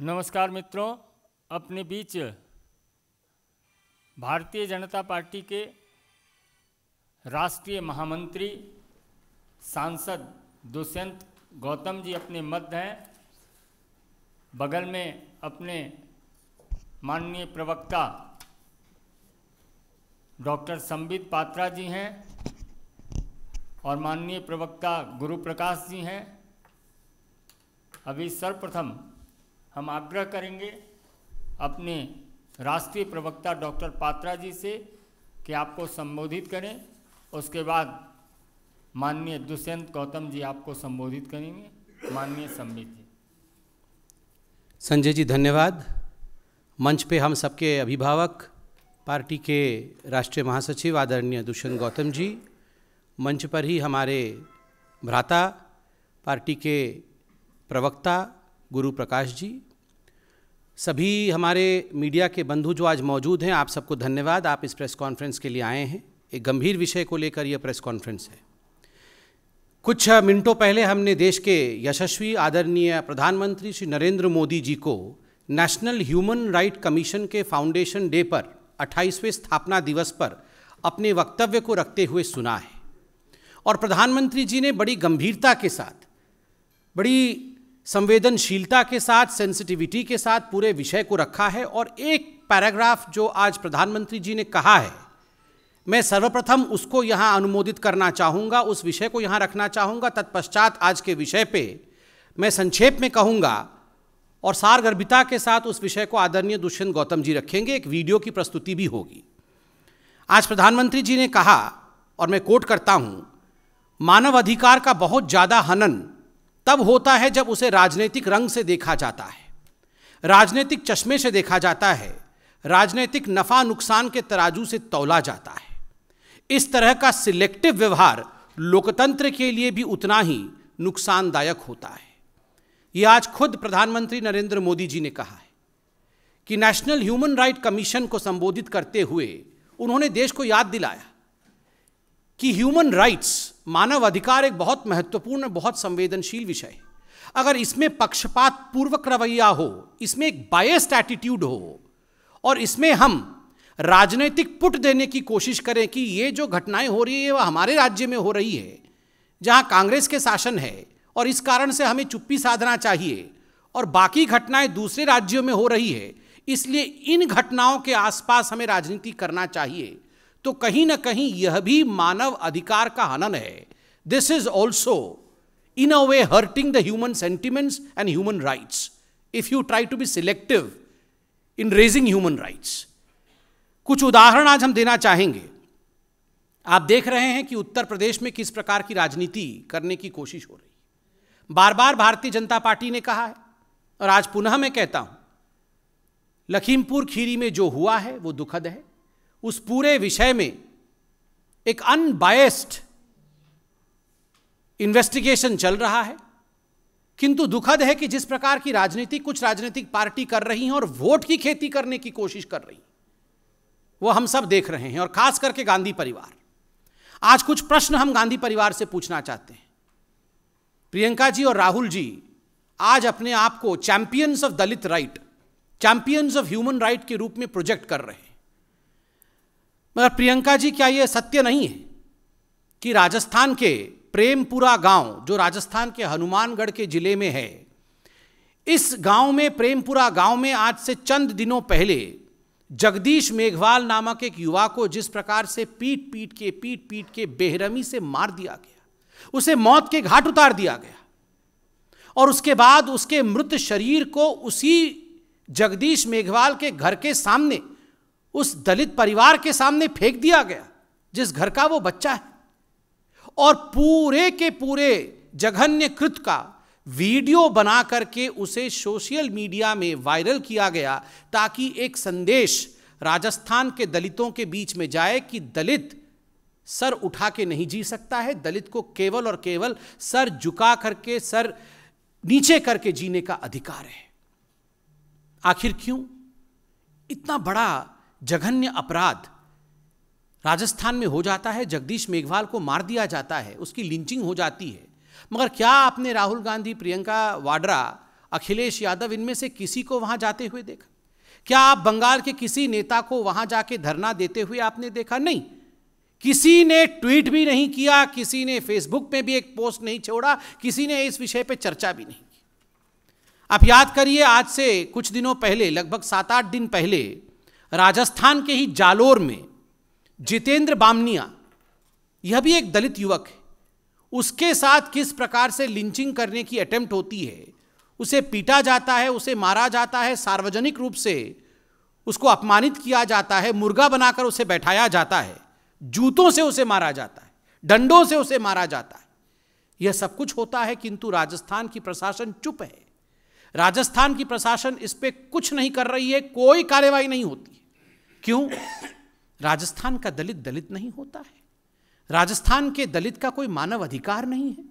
नमस्कार मित्रों अपने बीच भारतीय जनता पार्टी के राष्ट्रीय महामंत्री सांसद दुष्यंत गौतम जी अपने मध्य हैं बगल में अपने माननीय प्रवक्ता डॉक्टर संबित पात्रा जी हैं और माननीय प्रवक्ता गुरु प्रकाश जी हैं अभी सर्वप्रथम हम आग्रह करेंगे अपने राष्ट्रीय प्रवक्ता डॉक्टर पात्रा जी से कि आपको संबोधित करें उसके बाद माननीय दुष्यंत गौतम जी आपको संबोधित करेंगे माननीय संबित जी संजय जी धन्यवाद मंच पे हम सबके अभिभावक पार्टी के राष्ट्रीय महासचिव आदरणीय दुष्यंत गौतम जी मंच पर ही हमारे भ्राता पार्टी के प्रवक्ता गुरु प्रकाश जी सभी हमारे मीडिया के बंधु जो आज मौजूद हैं आप सबको धन्यवाद आप इस प्रेस कॉन्फ्रेंस के लिए आए हैं एक गंभीर विषय को लेकर यह प्रेस कॉन्फ्रेंस है कुछ मिनटों पहले हमने देश के यशस्वी आदरणीय प्रधानमंत्री श्री नरेंद्र मोदी जी को नेशनल ह्यूमन राइट कमीशन के फाउंडेशन डे पर 28वें स्थापना दिवस पर अपने वक्तव्य को रखते हुए सुना है और प्रधानमंत्री जी ने बड़ी गंभीरता के साथ बड़ी संवेदनशीलता के साथ सेंसिटिविटी के साथ पूरे विषय को रखा है और एक पैराग्राफ जो आज प्रधानमंत्री जी ने कहा है मैं सर्वप्रथम उसको यहाँ अनुमोदित करना चाहूँगा उस विषय को यहाँ रखना चाहूँगा तत्पश्चात आज के विषय पे मैं संक्षेप में कहूँगा और सारगर्भिता के साथ उस विषय को आदरणीय दुष्यंत गौतम जी रखेंगे एक वीडियो की प्रस्तुति भी होगी आज प्रधानमंत्री जी ने कहा और मैं कोट करता हूँ मानव अधिकार का बहुत ज़्यादा हनन तब होता है जब उसे राजनीतिक रंग से देखा जाता है राजनीतिक चश्मे से देखा जाता है राजनीतिक नफा नुकसान के तराजू से तोला जाता है इस तरह का सिलेक्टिव व्यवहार लोकतंत्र के लिए भी उतना ही नुकसानदायक होता है यह आज खुद प्रधानमंत्री नरेंद्र मोदी जी ने कहा है कि नेशनल ह्यूमन राइट कमीशन को संबोधित करते हुए उन्होंने देश को याद दिलाया कि ह्यूमन राइट्स मानव अधिकार एक बहुत महत्वपूर्ण बहुत संवेदनशील विषय है अगर इसमें पक्षपात पूर्वक रवैया हो इसमें एक बायस्ड एटीट्यूड हो और इसमें हम राजनीतिक पुट देने की कोशिश करें कि ये जो घटनाएं हो रही है वह हमारे राज्य में हो रही है जहां कांग्रेस के शासन है और इस कारण से हमें चुप्पी साधना चाहिए और बाकी घटनाएं दूसरे राज्यों में हो रही है इसलिए इन घटनाओं के आसपास हमें राजनीति करना चाहिए तो कहीं ना कहीं यह भी मानव अधिकार का हनन है this is also in a way hurting the human sentiments and human rights if you try to be selective in raising human rights कुछ उदाहरण आज हम देना चाहेंगे आप देख रहे हैं कि उत्तर प्रदेश में किस प्रकार की राजनीति करने की कोशिश हो रही बार बार भारतीय जनता पार्टी ने कहा है और आज पुनः मैं कहता हूं लखीमपुर खीरी में जो हुआ है वो दुखद है उस पूरे विषय में एक अनबायस्ड इन्वेस्टिगेशन चल रहा है किंतु दुखद है कि जिस प्रकार की राजनीति कुछ राजनीतिक पार्टी कर रही हैं और वोट की खेती करने की कोशिश कर रही वो हम सब देख रहे हैं और खास करके गांधी परिवार आज कुछ प्रश्न हम गांधी परिवार से पूछना चाहते हैं प्रियंका जी और राहुल जी आज अपने आप को champions of Dalit right champions of human right के रूप में प्रोजेक्ट कर रहे हैं मगर प्रियंका जी क्या यह सत्य नहीं है कि राजस्थान के प्रेमपुरा गांव जो राजस्थान के हनुमानगढ़ के जिले में है इस गांव में प्रेमपुरा गांव में आज से चंद दिनों पहले जगदीश मेघवाल नामक एक युवा को जिस प्रकार से पीट पीट के पीट पीट के बेहरमी से मार दिया गया उसे मौत के घाट उतार दिया गया और उसके बाद उसके मृत शरीर को उसी जगदीश मेघवाल के घर के सामने उस दलित परिवार के सामने फेंक दिया गया जिस घर का वो बच्चा है और पूरे के पूरे जघन्य कृत का वीडियो बना करके उसे सोशल मीडिया में वायरल किया गया ताकि एक संदेश राजस्थान के दलितों के बीच में जाए कि दलित सर उठा के नहीं जी सकता है दलित को केवल और केवल सर झुका करके सर नीचे करके जीने का अधिकार है आखिर क्यों इतना बड़ा जघन्य अपराध राजस्थान में हो जाता है जगदीश मेघवाल को मार दिया जाता है उसकी लिंचिंग हो जाती है मगर क्या आपने राहुल गांधी प्रियंका वाड्रा अखिलेश यादव इनमें से किसी को वहां जाते हुए देखा क्या आप बंगाल के किसी नेता को वहां जाके धरना देते हुए आपने देखा नहीं किसी ने ट्वीट भी नहीं किया किसी ने फेसबुक पे भी एक पोस्ट नहीं छोड़ा किसी ने इस विषय पे चर्चा भी नहीं की आप याद करिए आज से कुछ दिनों पहले लगभग सात आठ दिन पहले राजस्थान के ही जालोर में जितेंद्र बामनिया यह भी एक दलित युवक है उसके साथ किस प्रकार से लिंचिंग करने की अटेम्प्ट होती है उसे पीटा जाता है उसे मारा जाता है सार्वजनिक रूप से उसको अपमानित किया जाता है मुर्गा बनाकर उसे बैठाया जाता है जूतों से उसे मारा जाता है डंडों से उसे मारा जाता है यह सब कुछ होता है किंतु राजस्थान की प्रशासन चुप है राजस्थान की प्रशासन इस पर कुछ नहीं कर रही है कोई कार्रवाई नहीं होती क्यों राजस्थान का दलित दलित नहीं होता है राजस्थान के दलित का कोई मानव अधिकार नहीं है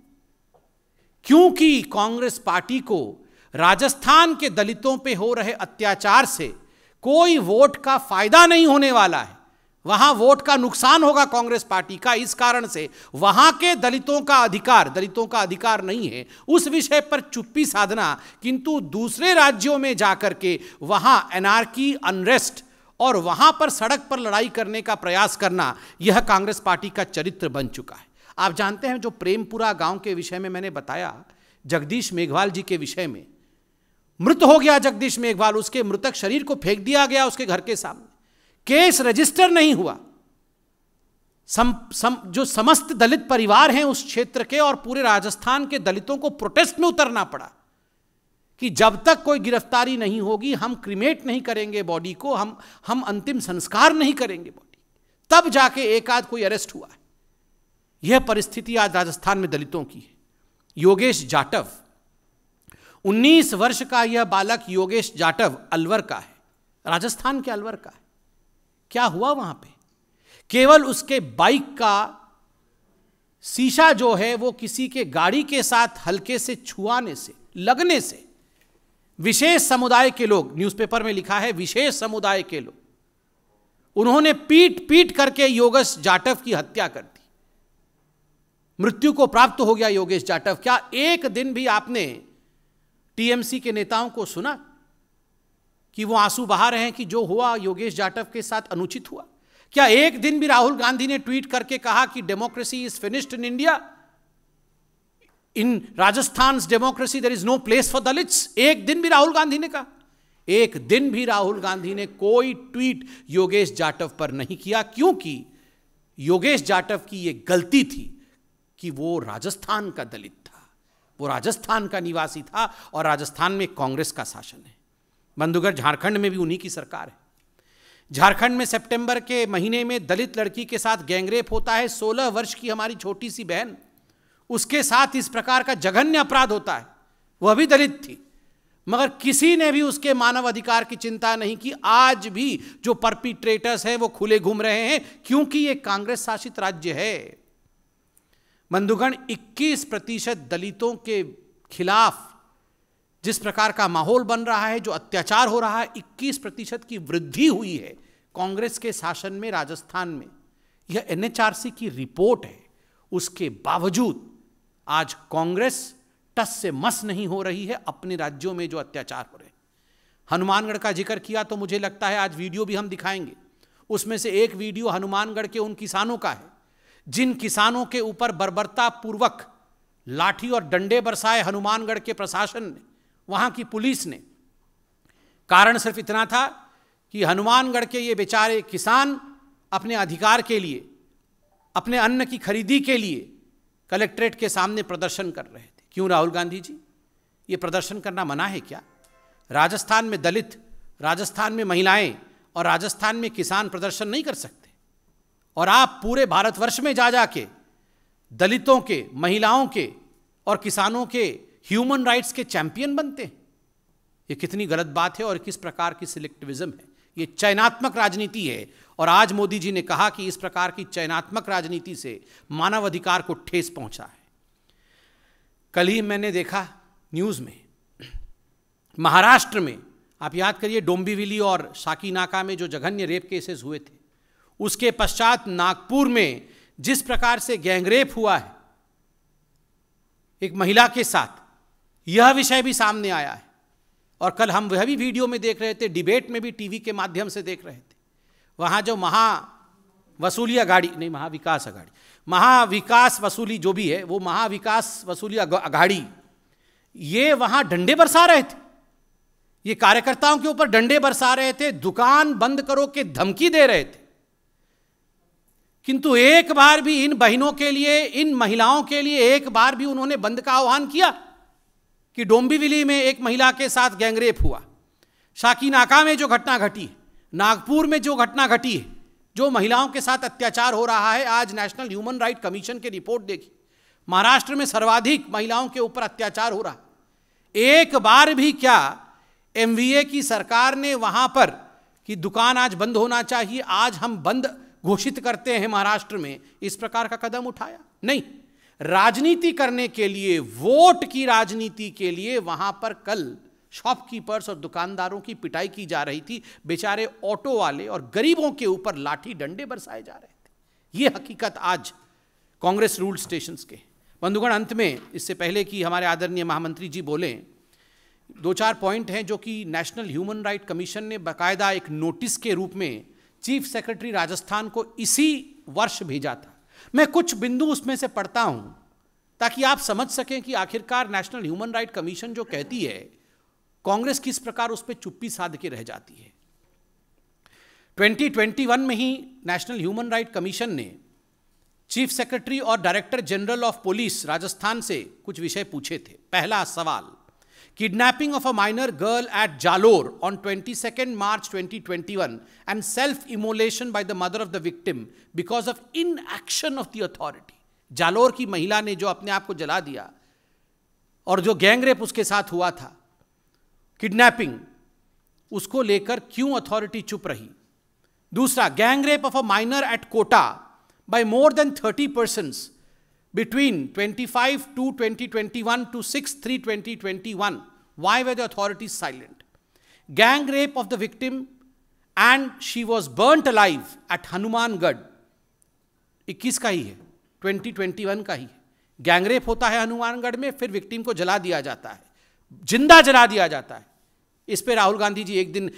क्योंकि कांग्रेस पार्टी को राजस्थान के दलितों पे हो रहे अत्याचार से कोई वोट का फायदा नहीं होने वाला है वहां वोट का नुकसान होगा कांग्रेस पार्टी का इस कारण से वहां के दलितों का अधिकार दलितों का अधिकार नहीं है उस विषय पर चुप्पी साधना किंतु दूसरे राज्यों में जाकर के वहां एनआरकी अनरेस्ट और वहां पर सड़क पर लड़ाई करने का प्रयास करना यह कांग्रेस पार्टी का चरित्र बन चुका है आप जानते हैं जो प्रेमपुरा गांव के विषय में मैंने बताया जगदीश मेघवाल जी के विषय में मृत हो गया जगदीश मेघवाल उसके मृतक शरीर को फेंक दिया गया उसके घर के सामने केस रजिस्टर नहीं हुआ सम, सम, जो समस्त दलित परिवार हैं उस क्षेत्र के और पूरे राजस्थान के दलितों को प्रोटेस्ट में उतरना पड़ा कि जब तक कोई गिरफ्तारी नहीं होगी हम क्रिमेट नहीं करेंगे बॉडी को हम हम अंतिम संस्कार नहीं करेंगे बॉडी तब जाके एक आध कोई अरेस्ट हुआ है यह परिस्थिति आज राजस्थान में दलितों की है योगेश जाटव 19 वर्ष का यह बालक योगेश जाटव अलवर का है राजस्थान के अलवर का है क्या हुआ वहां पे केवल उसके बाइक का शीशा जो है वो किसी के गाड़ी के साथ हल्के से छुआने से लगने से विशेष समुदाय के लोग न्यूज़पेपर में लिखा है विशेष समुदाय के लोग उन्होंने पीट पीट करके योगेश जाटव की हत्या कर दी मृत्यु को प्राप्त हो गया योगेश जाटव क्या एक दिन भी आपने टीएमसी के नेताओं को सुना कि वो आंसू बहा रहे हैं कि जो हुआ योगेश जाटव के साथ अनुचित हुआ क्या एक दिन भी राहुल गांधी ने ट्वीट करके कहा कि democracy is finished in India in Rajasthan democracy there is no place for Dalits एक दिन भी राहुल गांधी ने कहा एक दिन भी राहुल गांधी ने कोई ट्वीट योगेश जाटव पर नहीं किया क्योंकि योगेश जाटव की यह गलती थी कि वो राजस्थान का दलित था वो राजस्थान का निवासी था और राजस्थान में कांग्रेस का शासन है बंधुगढ़ झारखंड में भी उन्हीं की सरकार है झारखंड में सितंबर के महीने में दलित लड़की के साथ गैंगरेप होता है 16 वर्ष की हमारी छोटी सी बहन उसके साथ इस प्रकार का जघन्य अपराध होता है वह भी दलित थी मगर किसी ने भी उसके मानव अधिकार की चिंता नहीं की आज भी जो परपीट्रेटर्स हैं वो खुले घूम रहे हैं क्योंकि ये कांग्रेस शासित राज्य है बंधुगण 21 प्रतिशत दलितों के खिलाफ जिस प्रकार का माहौल बन रहा है जो अत्याचार हो रहा है 21 प्रतिशत की वृद्धि हुई है कांग्रेस के शासन में राजस्थान में यह एनएचआरसी की रिपोर्ट है उसके बावजूद आज कांग्रेस टस से मस नहीं हो रही है अपने राज्यों में जो अत्याचार हो रहे हैं हनुमानगढ़ का जिक्र किया तो मुझे लगता है आज वीडियो भी हम दिखाएंगे उसमें से एक वीडियो हनुमानगढ़ के उन किसानों का है जिन किसानों के ऊपर बर्बरता पूर्वक लाठी और डंडे बरसाए हनुमानगढ़ के प्रशासन ने वहां की पुलिस ने कारण सिर्फ इतना था कि हनुमानगढ़ के ये बेचारे किसान अपने अधिकार के लिए अपने अन्न की खरीदी के लिए कलेक्ट्रेट के सामने प्रदर्शन कर रहे थे क्यों राहुल गांधी जी ये प्रदर्शन करना मना है क्या राजस्थान में दलित राजस्थान में महिलाएं और राजस्थान में किसान प्रदर्शन नहीं कर सकते और आप पूरे भारतवर्ष में जा जाके दलितों के महिलाओं के और किसानों के ह्यूमन राइट्स के चैंपियन बनते हैं ये कितनी गलत बात है और किस प्रकार की सिलेक्टिविज्म है ये चयनात्मक राजनीति है और आज मोदी जी ने कहा कि इस प्रकार की चयनात्मक राजनीति से मानव अधिकार को ठेस पहुंचा है कल ही मैंने देखा न्यूज़ में महाराष्ट्र में आप याद करिए डोंबिविली और साकीनाका में जो जघन्य रेप केसेस हुए थे उसके पश्चात नागपुर में जिस प्रकार से गैंगरेप हुआ है एक महिला के साथ यह विषय भी सामने आया है और कल हम वह भी वीडियो में देख रहे थे डिबेट में भी टीवी के माध्यम से देख रहे थे वहाँ जो महा वसूली अघाड़ी नहीं महाविकास अघाड़ी महाविकास वसूली जो भी है वो महाविकास वसूली अघाड़ी ये वहाँ डंडे बरसा रहे थे ये कार्यकर्ताओं के ऊपर डंडे बरसा रहे थे दुकान बंद करो के धमकी दे रहे थे किंतु एक बार भी इन बहनों के लिए इन महिलाओं के लिए एक बार भी उन्होंने बंद का आह्वान किया कि डोंबिवली में एक महिला के साथ गैंगरेप हुआ शाकीनाका में जो घटना घटी नागपुर में जो घटना घटी है जो महिलाओं के साथ अत्याचार हो रहा है आज नेशनल ह्यूमन राइट कमीशन की रिपोर्ट देखी महाराष्ट्र में सर्वाधिक महिलाओं के ऊपर अत्याचार हो रहा एक बार भी क्या एम की सरकार ने वहां पर कि दुकान आज बंद होना चाहिए आज हम बंद घोषित करते हैं महाराष्ट्र में इस प्रकार का कदम उठाया नहीं राजनीति करने के लिए वोट की राजनीति के लिए वहां पर कल शॉपकीपर्स और दुकानदारों की पिटाई की जा रही थी बेचारे ऑटो वाले और गरीबों के ऊपर लाठी डंडे बरसाए जा रहे थे ये हकीकत आज कांग्रेस रूल स्टेशन के बंधुगण अंत में इससे पहले कि हमारे आदरणीय महामंत्री जी बोले दो चार पॉइंट हैं जो कि नेशनल ह्यूमन राइट कमीशन ने बाकायदा एक नोटिस के रूप में चीफ सेक्रेटरी राजस्थान को इसी वर्ष भेजा था मैं कुछ बिंदु उसमें से पढ़ता हूं ताकि आप समझ सकें कि आखिरकार नेशनल ह्यूमन राइट कमीशन जो कहती है कांग्रेस किस प्रकार उस पर चुप्पी साध के रह जाती है 2021 में ही नेशनल ह्यूमन राइट कमीशन ने चीफ सेक्रेटरी और director general of police Rajasthan से कुछ विषय पूछे थे पहला सवाल kidnapping of a minor girl at Jalore on 22nd March 2021 and self-immolation by the mother of the victim because of inaction of the authority. Jalore की महिला ने जो अपने आप को जला दिया और जो गैंग रेप उसके साथ हुआ था किडनैपिंग उसको लेकर क्यों अथॉरिटी चुप रही दूसरा gang rape of a minor at Kota by more than thirty persons between 25 to 2021 to 6 3 2021 why were the authorities silent gang rape of the victim and she was burnt alive at Hanumangarh 21 का ही है 2021 का ही है gang rape होता है हनुमानगढ़ में फिर victim को जला दिया जाता है जिंदा जला दिया जाता है इस पे राहुल गांधी जी एक दिन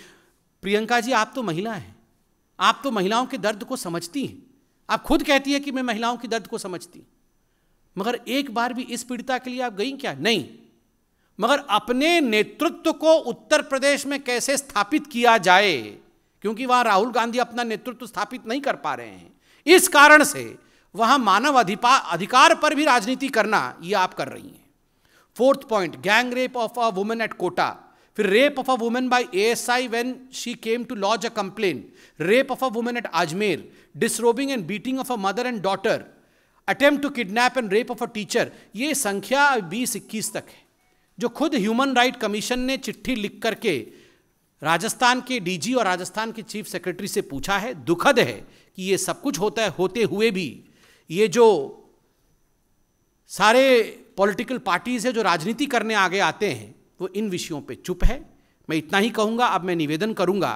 प्रियंका जी आप तो महिला हैं आप तो महिलाओं के दर्द को समझती हैं आप खुद कहती है कि मैं महिलाओं के दर्द को समझती हूँ मगर एक बार भी इस पीड़िता के लिए आप गई क्या नहीं मगर अपने नेतृत्व को उत्तर प्रदेश में कैसे स्थापित किया जाए क्योंकि वहां राहुल गांधी अपना नेतृत्व स्थापित नहीं कर पा रहे हैं इस कारण से वहां मानव अधिकार पर भी राजनीति करना ये आप कर रही हैं fourth point gang rape of a women at Kota फिर rape of a women by ASI when she came to lodge a complaint rape of a women at Ajmer disrobing and beating of a mother and daughter attempt to kidnap and rape of a teacher ये संख्या बीस इक्कीस तक है जो खुद human right commission ने चिट्ठी लिख करके राजस्थान के डीजी और राजस्थान के चीफ सेक्रेटरी से पूछा है दुखद है कि ये सब कुछ होता है होते हुए भी ये जो सारे पॉलिटिकल पार्टीज है जो राजनीति करने आगे आते हैं वो इन विषयों पे चुप है मैं इतना ही कहूँगा अब मैं निवेदन करूँगा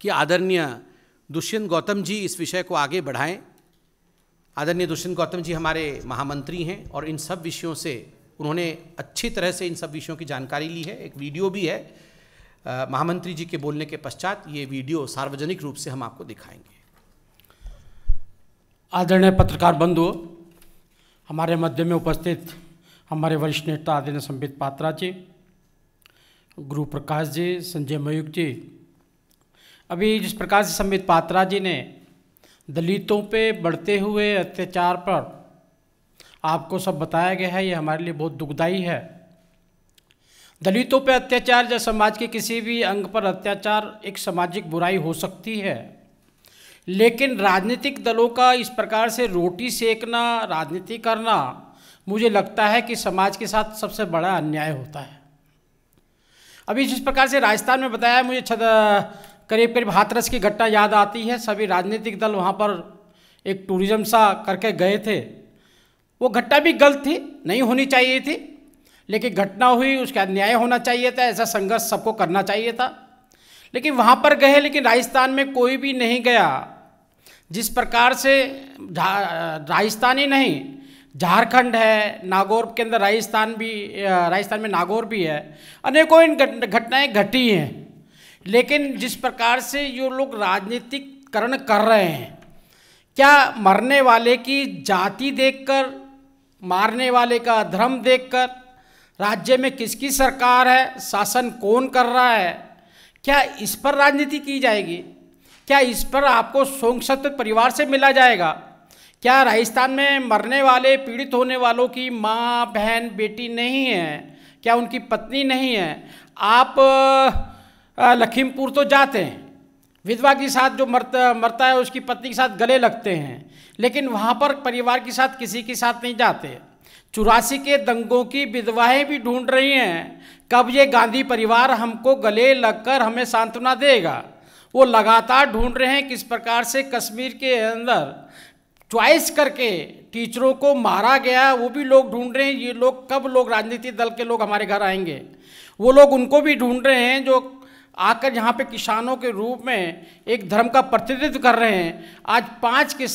कि आदरणीय दुष्यंत गौतम जी इस विषय को आगे बढ़ाएं आदरणीय दुष्यंत गौतम जी हमारे महामंत्री हैं और इन सब विषयों से उन्होंने अच्छी तरह से इन सब विषयों की जानकारी ली है एक वीडियो भी है आ, महामंत्री जी के बोलने के पश्चात ये वीडियो सार्वजनिक रूप से हम आपको दिखाएंगे आदरणीय पत्रकार बंधु हमारे मध्य में उपस्थित हमारे वरिष्ठ नेता आदरणीय संबित पात्रा जी गुरु प्रकाश जी संजय मयूक जी अभी जिस प्रकार से संबित पात्रा जी ने दलितों पे बढ़ते हुए अत्याचार पर आपको सब बताया गया है ये हमारे लिए बहुत दुखदाई है दलितों पर अत्याचार या समाज के किसी भी अंग पर अत्याचार एक सामाजिक बुराई हो सकती है लेकिन राजनीतिक दलों का इस प्रकार से रोटी सेकना राजनीति करना मुझे लगता है कि समाज के साथ सबसे बड़ा अन्याय होता है अभी जिस प्रकार से राजस्थान में बताया मुझे करीब करीब हाथरस की घटना याद आती है सभी राजनीतिक दल वहाँ पर एक टूरिज्म सा करके गए थे वो घटना भी गलत थी नहीं होनी चाहिए थी लेकिन घटना हुई उसके अन्याय होना चाहिए था ऐसा संघर्ष सबको करना चाहिए था लेकिन वहाँ पर गए लेकिन राजस्थान में कोई भी नहीं गया जिस प्रकार से राजस्थान ही नहीं झारखंड है नागौर के अंदर राजस्थान भी राजस्थान में नागौर भी है अनेकों इन घटनाएं घटी हैं लेकिन जिस प्रकार से ये लोग राजनीतिकरण कर रहे हैं क्या मरने वाले की जाति देखकर मारने वाले का धर्म देखकर राज्य में किसकी सरकार है शासन कौन कर रहा है क्या इस पर राजनीति की जाएगी क्या इस पर आपको सोंगसत्व परिवार से मिला जाएगा क्या राजस्थान में मरने वाले पीड़ित होने वालों की माँ बहन बेटी नहीं है क्या उनकी पत्नी नहीं है आप लखीमपुर तो जाते हैं विधवा के साथ जो मरता मरता है उसकी पत्नी के साथ गले लगते हैं लेकिन वहाँ पर परिवार के साथ किसी के साथ नहीं जाते चौरासी के दंगों की विधवाएं भी ढूंढ रही हैं कब ये गांधी परिवार हमको गले लगकर हमें सांत्वना देगा वो लगातार ढूंढ रहे हैं किस प्रकार से कश्मीर के अंदर च्वाइस करके टीचरों को मारा गया वो भी लोग ढूंढ रहे हैं ये लोग कब लोग राजनीतिक दल के लोग हमारे घर आएंगे वो लोग उनको भी ढूंढ रहे हैं जो आकर यहाँ पे किसानों के रूप में एक धर्म का प्रतिनिधित्व कर रहे हैं आज पांच के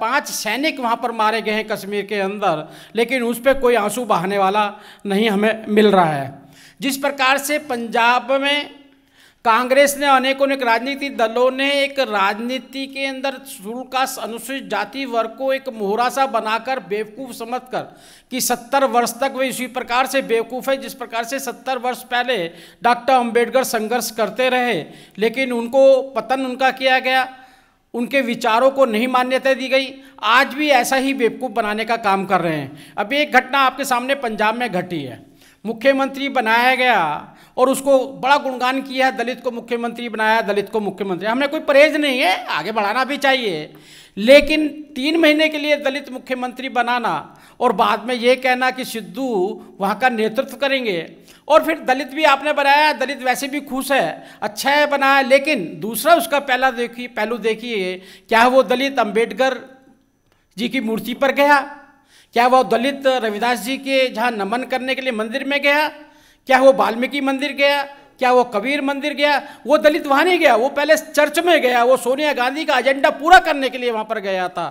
पांच सैनिक वहाँ पर मारे गए हैं कश्मीर के अंदर लेकिन उस पर कोई आंसू बहाने वाला नहीं हमें मिल रहा है जिस प्रकार से पंजाब में कांग्रेस ने अनेकों अनेक राजनीतिक दलों ने एक राजनीति के अंदर शुल्क का अनुसूचित जाति वर्ग को एक मोहरा सा बनाकर बेवकूफ़ समझकर कि सत्तर वर्ष तक वे इसी प्रकार से बेवकूफ़ है जिस प्रकार से सत्तर वर्ष पहले डॉक्टर अंबेडकर संघर्ष करते रहे लेकिन उनको पतन उनका किया गया उनके विचारों को नहीं मान्यता दी गई आज भी ऐसा ही बेवकूफ़ बनाने का काम कर रहे हैं अब एक घटना आपके सामने पंजाब में घटी है मुख्यमंत्री बनाया गया और उसको बड़ा गुणगान किया दलित को मुख्यमंत्री बनाया दलित को मुख्यमंत्री हमने कोई परहेज नहीं है आगे बढ़ाना भी चाहिए लेकिन तीन महीने के लिए दलित मुख्यमंत्री बनाना और बाद में ये कहना कि सिद्धू वहाँ का नेतृत्व करेंगे और फिर दलित भी आपने बनाया दलित वैसे भी खुश है अच्छा है बनाया लेकिन दूसरा उसका पहला देखिए पहलू देखिए क्या वो दलित अम्बेडकर जी की मूर्ति पर गया क्या वो दलित रविदास जी के जहाँ नमन करने के लिए मंदिर में गया क्या वो वाल्मीकि मंदिर गया क्या वो कबीर मंदिर गया वो दलित वहाँ नहीं गया वो पहले चर्च में गया वो सोनिया गांधी का एजेंडा पूरा करने के लिए वहाँ पर गया था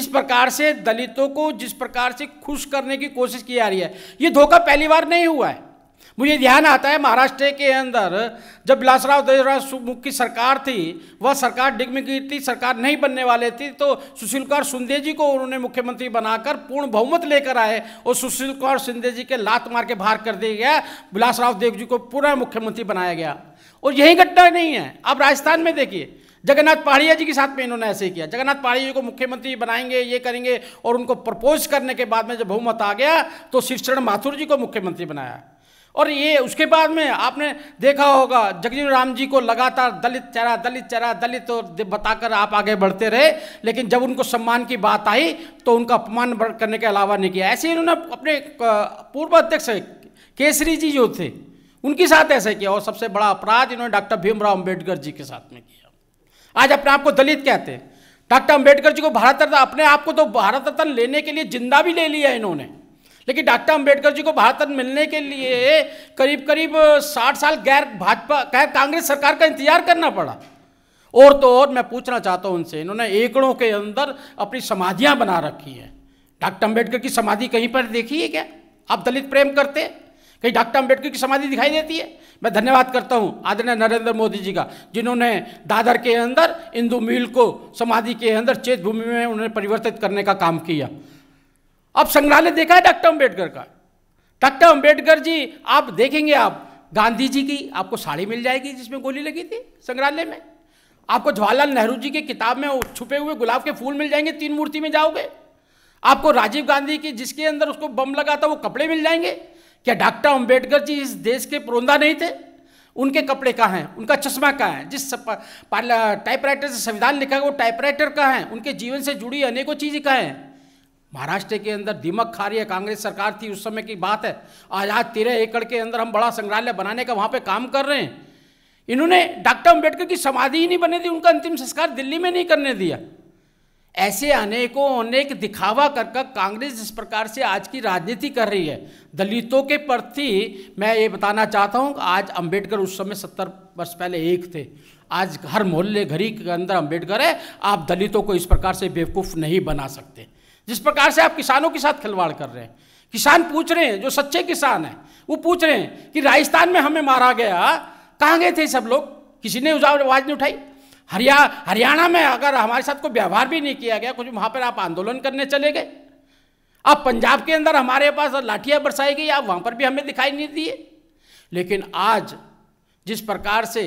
इस प्रकार से दलितों को जिस प्रकार से खुश करने की कोशिश की जा रही है ये धोखा पहली बार नहीं हुआ है मुझे ध्यान आता है महाराष्ट्र के अंदर जब बिलासराव देवराज देवराव की सरकार थी वह सरकार डिग्मी थी सरकार नहीं बनने वाले थी तो सुशील कुमार सिंधे जी को उन्होंने मुख्यमंत्री बनाकर पूर्ण बहुमत लेकर आए और सुशील कुमार सिंधे जी के लात मार के बाहर कर दिया गया बिलासराव देव जी को पूरा मुख्यमंत्री बनाया गया और यही घटना नहीं है आप राजस्थान में देखिए जगन्नाथ पहाड़िया जी के साथ में इन्होंने ऐसे किया जगन्नाथ पहाड़िया जी को मुख्यमंत्री बनाएंगे ये करेंगे और उनको प्रपोज करने के बाद में जब बहुमत आ गया तो शिवचरण माथुर जी को मुख्यमंत्री बनाया और ये उसके बाद में आपने देखा होगा जगजीवन राम जी को लगातार दलित चरा दलित चरा दलित और बताकर आप आगे बढ़ते रहे लेकिन जब उनको सम्मान की बात आई तो उनका अपमान करने के अलावा नहीं किया ऐसे इन्होंने अपने पूर्व अध्यक्ष केसरी जी जो थे उनके साथ ऐसा किया और सबसे बड़ा अपराध इन्होंने डॉक्टर भीमराव अम्बेडकर जी के साथ में किया आज अपने आप को दलित कहते हैं डॉक्टर अम्बेडकर जी को भारत रत्न अपने आप को तो भारत रत्न लेने के लिए जिंदा भी ले लिया इन्होंने लेकिन डॉक्टर अंबेडकर जी को भारत मिलने के लिए करीब करीब साठ साल गैर भाजपा गैर कांग्रेस सरकार का इंतजार करना पड़ा और तो और मैं पूछना चाहता हूँ उनसे इन्होंने एकड़ों के अंदर अपनी समाधियाँ बना रखी हैं डॉक्टर अम्बेडकर की समाधि कहीं पर देखी है क्या आप दलित प्रेम करते हैं कहीं डॉक्टर अम्बेडकर की समाधि दिखाई देती है मैं धन्यवाद करता हूँ आदरणीय नरेंद्र मोदी जी का जिन्होंने दादर के अंदर इंदू मिल को समाधि के अंदर चेत भूमि में उन्होंने परिवर्तित करने का काम किया अब संग्रहालय देखा है डॉक्टर अम्बेडकर का डॉक्टर अम्बेडकर जी आप देखेंगे आप गांधी जी की आपको साड़ी मिल जाएगी जिसमें गोली लगी थी संग्रहालय में आपको जवाहरलाल नेहरू जी की किताब में छुपे हुए गुलाब के फूल मिल जाएंगे तीन मूर्ति में जाओगे आपको राजीव गांधी की जिसके अंदर उसको बम लगा था वो कपड़े मिल जाएंगे क्या डॉक्टर अम्बेडकर जी इस देश के पुरोंदा नहीं थे उनके कपड़े कहाँ हैं उनका चश्मा कहाँ है जिस टाइपराइटर से संविधान लिखा है वो टाइपराइटर कहाँ है उनके जीवन से जुड़ी अनेकों चीज़ें कहाँ हैं महाराष्ट्र के अंदर दिमक खा रही है कांग्रेस सरकार थी उस समय की बात है आज आज तेरह एकड़ के अंदर हम बड़ा संग्रहालय बनाने का वहाँ पे काम कर रहे हैं इन्होंने डॉक्टर अम्बेडकर की समाधि ही नहीं बने दी उनका अंतिम संस्कार दिल्ली में नहीं करने दिया ऐसे अनेकों अनेक दिखावा कर कर कांग्रेस जिस प्रकार से आज की राजनीति कर रही है दलितों के प्रति मैं ये बताना चाहता हूँ आज अंबेडकर उस समय सत्तर वर्ष पहले एक थे आज हर मोहल्ले घरी के अंदर अंबेडकर है आप दलितों को इस प्रकार से बेवकूफ़ नहीं बना सकते जिस प्रकार से आप किसानों के साथ खिलवाड़ कर रहे हैं किसान पूछ रहे हैं जो सच्चे किसान हैं वो पूछ रहे हैं कि राजस्थान में हमें मारा गया कहाँ गए थे सब लोग किसी ने आवाज नहीं उठाई हरिया हरियाणा में अगर हमारे साथ कोई व्यवहार भी नहीं किया गया कुछ वहाँ पर आप आंदोलन करने चले गए अब पंजाब के अंदर हमारे पास लाठियाँ बरसाई गई आप वहाँ पर भी हमें दिखाई नहीं दिए लेकिन आज जिस प्रकार से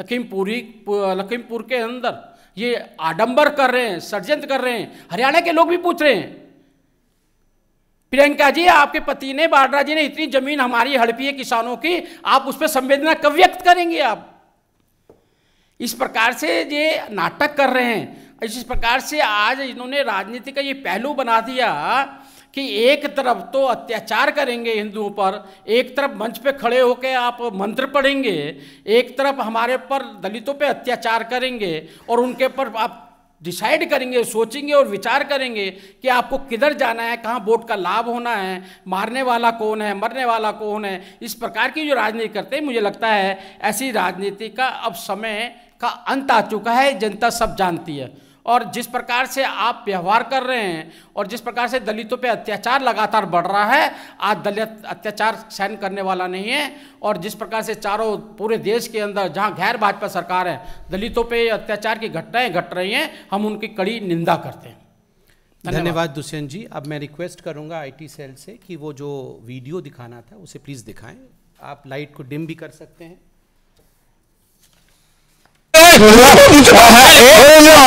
लखीमपुरी लखीमपुर के अंदर ये आडंबर कर रहे हैं षडयंत्र कर रहे हैं हरियाणा के लोग भी पूछ रहे हैं प्रियंका जी आपके पति ने बाड्रा जी ने इतनी जमीन हमारी हड़पी है किसानों की आप उस पर संवेदना कब व्यक्त करेंगे आप इस प्रकार से ये नाटक कर रहे हैं इस प्रकार से आज इन्होंने राजनीति का ये पहलू बना दिया कि एक तरफ तो अत्याचार करेंगे हिंदुओं पर एक तरफ मंच पे खड़े होकर आप मंत्र पढ़ेंगे एक तरफ हमारे पर दलितों पे अत्याचार करेंगे और उनके पर आप डिसाइड करेंगे सोचेंगे और विचार करेंगे कि आपको किधर जाना है कहाँ वोट का लाभ होना है मारने वाला कौन है मरने वाला कौन है इस प्रकार की जो राजनीति करते हैं मुझे लगता है ऐसी राजनीति का अब समय का अंत आ चुका है जनता सब जानती है और जिस प्रकार से आप व्यवहार कर रहे हैं और जिस प्रकार से दलितों पे अत्याचार लगातार बढ़ रहा है आज दलित अत्याचार सहन करने वाला नहीं है और जिस प्रकार से चारों पूरे देश के अंदर जहां गैर भाजपा सरकार है दलितों पे अत्याचार की घटनाएं घट रही हैं हम उनकी कड़ी निंदा करते हैं धन्यवाद दुष्यंत जी अब मैं रिक्वेस्ट करूंगा आईटी सेल से कि वो जो वीडियो दिखाना था उसे प्लीज़ दिखाएं आप लाइट को डिम भी कर सकते हैं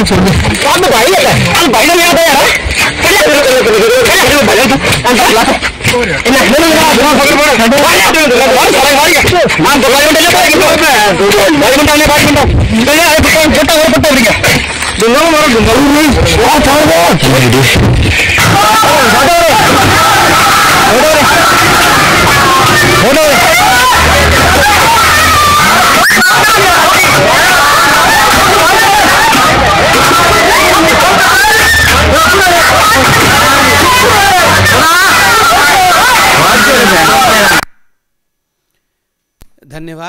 गाड़ी छोड़ने काम में गाड़ी लेता है काम गाड़ी लेता है यार चले चले चले चले चले चले भाई तू काम कर ला इन्हें ले ले ना पकड़ पकड़ खड़े भाई आप लोग बहुत सारे गाड़ी है नाम दवाई में लेता है कि तो मैं भाई बंदा ने भाई बंदा तो यार पता पता और पता हो गया दोनों मारो दोनों नहीं बहुत हो गया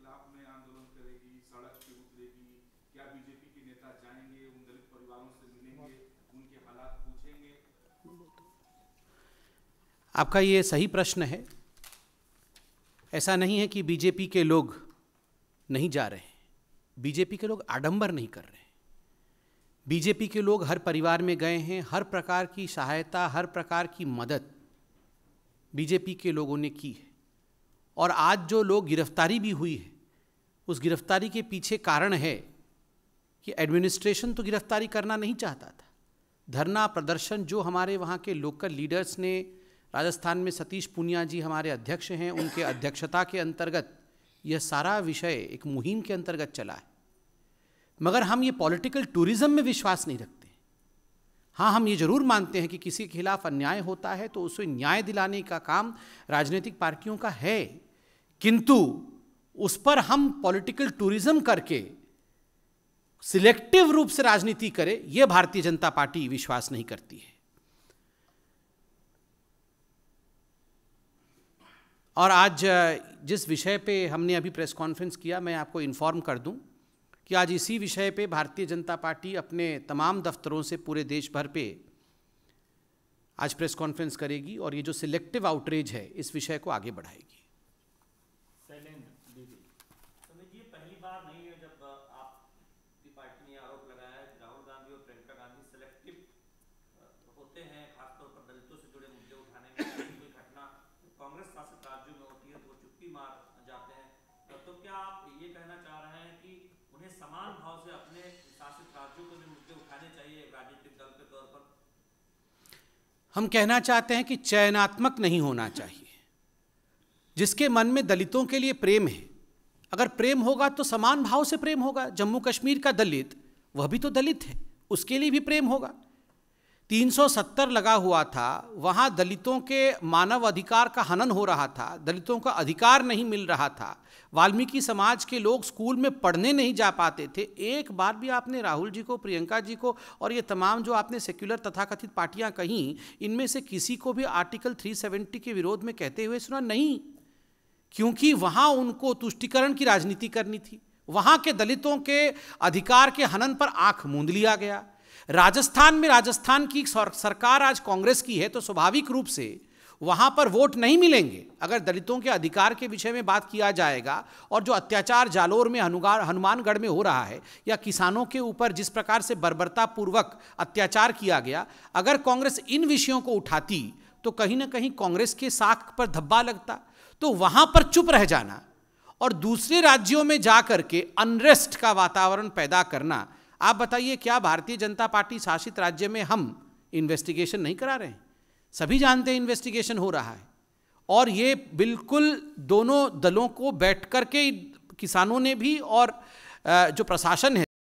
खिलाफ में आंदोलन करेगी सड़क पे उतरेगी क्या बीजेपी के नेता जाएंगे उन दलित परिवारों से मिलेंगे उनके हालात पूछेंगे आपका ये सही प्रश्न है ऐसा नहीं है कि बीजेपी के लोग नहीं जा रहे हैं बीजेपी के लोग आडंबर नहीं कर रहे हैं बीजेपी के लोग हर परिवार में गए हैं हर प्रकार की सहायता हर प्रकार की मदद बीजेपी के लोगों ने की है और आज जो लोग गिरफ्तारी भी हुई है उस गिरफ्तारी के पीछे कारण है कि एडमिनिस्ट्रेशन तो गिरफ्तारी करना नहीं चाहता था धरना प्रदर्शन जो हमारे वहाँ के लोकल लीडर्स ने राजस्थान में सतीश पुनिया जी हमारे अध्यक्ष हैं उनके अध्यक्षता के अंतर्गत यह सारा विषय एक मुहिम के अंतर्गत चला है मगर हम ये पॉलिटिकल टूरिज्म में विश्वास नहीं रखते हाँ हम ये जरूर मानते हैं कि किसी के खिलाफ अन्याय होता है तो उसे न्याय दिलाने का काम राजनीतिक पार्टियों का है किंतु उस पर हम पॉलिटिकल टूरिज्म करके सिलेक्टिव रूप से राजनीति करें यह भारतीय जनता पार्टी विश्वास नहीं करती है और आज जिस विषय पे हमने अभी प्रेस कॉन्फ्रेंस किया मैं आपको इन्फॉर्म कर दूं कि आज इसी विषय पे भारतीय जनता पार्टी अपने तमाम दफ्तरों से पूरे देश भर पे आज प्रेस कॉन्फ्रेंस करेगी और ये जो सिलेक्टिव आउटरेज है इस विषय को आगे बढ़ाएगी क्या आप ये कहना चाह रहे हैं कि उन्हें समान भाव से अपने शासित राज्यों को भी मुद्दे उठाने चाहिए राजनीतिक दल के तौर पर हम कहना चाहते हैं कि चयनात्मक नहीं होना चाहिए जिसके मन में दलितों के लिए प्रेम है अगर प्रेम होगा तो समान भाव से प्रेम होगा जम्मू कश्मीर का दलित वह भी तो दलित है उसके लिए भी प्रेम होगा 370 लगा हुआ था वहाँ दलितों के मानव अधिकार का हनन हो रहा था दलितों का अधिकार नहीं मिल रहा था वाल्मीकि समाज के लोग स्कूल में पढ़ने नहीं जा पाते थे एक बार भी आपने राहुल जी को प्रियंका जी को और ये तमाम जो आपने सेक्युलर तथाकथित पार्टियाँ कहीं इनमें से किसी को भी आर्टिकल 370 के विरोध में कहते हुए सुना नहीं क्योंकि वहाँ उनको तुष्टिकरण की राजनीति करनी थी वहाँ के दलितों के अधिकार के हनन पर आँख मूंद लिया गया राजस्थान में राजस्थान की सरकार आज कांग्रेस की है तो स्वाभाविक रूप से वहाँ पर वोट नहीं मिलेंगे अगर दलितों के अधिकार के विषय में बात किया जाएगा और जो अत्याचार जालोर में हनुगार हनुमानगढ़ में हो रहा है या किसानों के ऊपर जिस प्रकार से बर्बरतापूर्वक अत्याचार किया गया अगर कांग्रेस इन विषयों को उठाती तो कहीं ना कहीं कांग्रेस के साख पर धब्बा लगता तो वहाँ पर चुप रह जाना और दूसरे राज्यों में जा के अनरेस्ट का वातावरण पैदा करना आप बताइए क्या भारतीय जनता पार्टी शासित राज्य में हम इन्वेस्टिगेशन नहीं करा रहे हैं सभी जानते हैं इन्वेस्टिगेशन हो रहा है और ये बिल्कुल दोनों दलों को बैठ कर के किसानों ने भी और जो प्रशासन है